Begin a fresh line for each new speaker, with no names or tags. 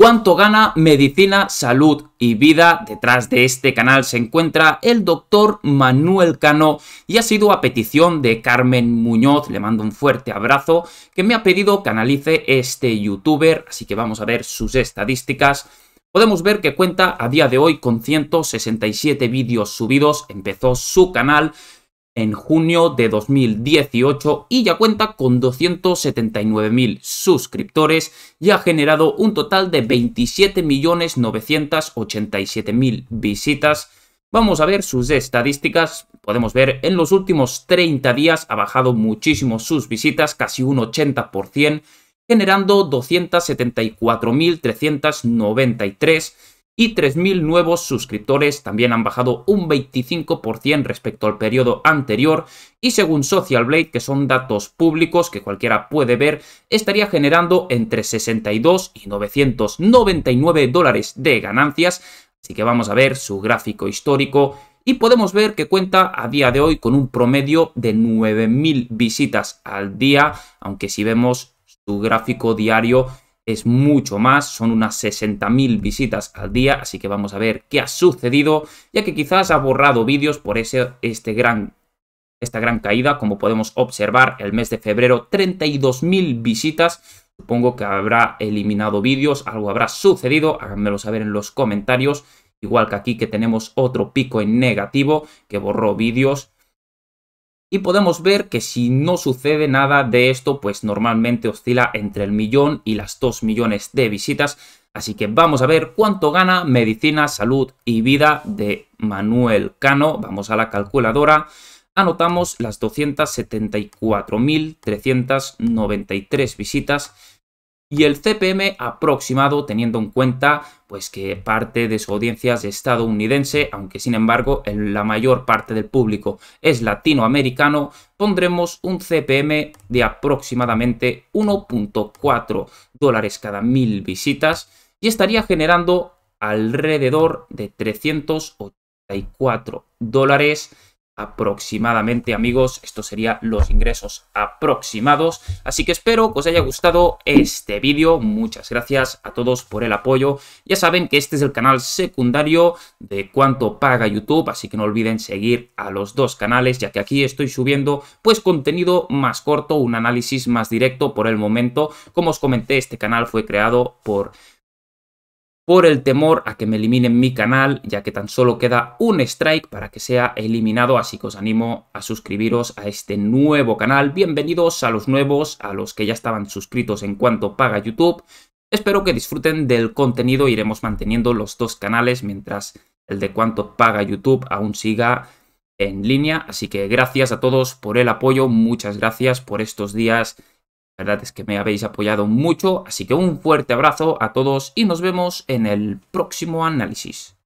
cuánto gana medicina, salud y vida. Detrás de este canal se encuentra el doctor Manuel Cano y ha sido a petición de Carmen Muñoz, le mando un fuerte abrazo, que me ha pedido que este youtuber, así que vamos a ver sus estadísticas. Podemos ver que cuenta a día de hoy con 167 vídeos subidos, empezó su canal en junio de 2018 y ya cuenta con 279.000 suscriptores y ha generado un total de 27.987.000 visitas. Vamos a ver sus estadísticas. Podemos ver en los últimos 30 días ha bajado muchísimo sus visitas, casi un 80%, generando 274.393 y 3.000 nuevos suscriptores también han bajado un 25% respecto al periodo anterior y según Social Blade, que son datos públicos que cualquiera puede ver, estaría generando entre 62 y 999 dólares de ganancias, así que vamos a ver su gráfico histórico y podemos ver que cuenta a día de hoy con un promedio de 9.000 visitas al día, aunque si vemos su gráfico diario es mucho más, son unas 60.000 visitas al día, así que vamos a ver qué ha sucedido, ya que quizás ha borrado vídeos por ese, este gran, esta gran caída, como podemos observar el mes de febrero, 32.000 visitas, supongo que habrá eliminado vídeos, algo habrá sucedido, háganmelo saber en los comentarios, igual que aquí que tenemos otro pico en negativo que borró vídeos, y podemos ver que si no sucede nada de esto, pues normalmente oscila entre el millón y las 2 millones de visitas. Así que vamos a ver cuánto gana Medicina, Salud y Vida de Manuel Cano. Vamos a la calculadora. Anotamos las 274.393 visitas y el CPM aproximado teniendo en cuenta pues que parte de su audiencia es estadounidense, aunque sin embargo la mayor parte del público es latinoamericano, pondremos un CPM de aproximadamente 1.4 dólares cada mil visitas y estaría generando alrededor de 384 dólares aproximadamente, amigos. Esto serían los ingresos aproximados. Así que espero que os haya gustado este vídeo. Muchas gracias a todos por el apoyo. Ya saben que este es el canal secundario de cuánto paga YouTube, así que no olviden seguir a los dos canales, ya que aquí estoy subiendo pues contenido más corto, un análisis más directo por el momento. Como os comenté, este canal fue creado por por el temor a que me eliminen mi canal, ya que tan solo queda un strike para que sea eliminado, así que os animo a suscribiros a este nuevo canal. Bienvenidos a los nuevos, a los que ya estaban suscritos en cuanto paga YouTube. Espero que disfruten del contenido, iremos manteniendo los dos canales mientras el de cuánto paga YouTube aún siga en línea, así que gracias a todos por el apoyo, muchas gracias por estos días la verdad es que me habéis apoyado mucho, así que un fuerte abrazo a todos y nos vemos en el próximo análisis.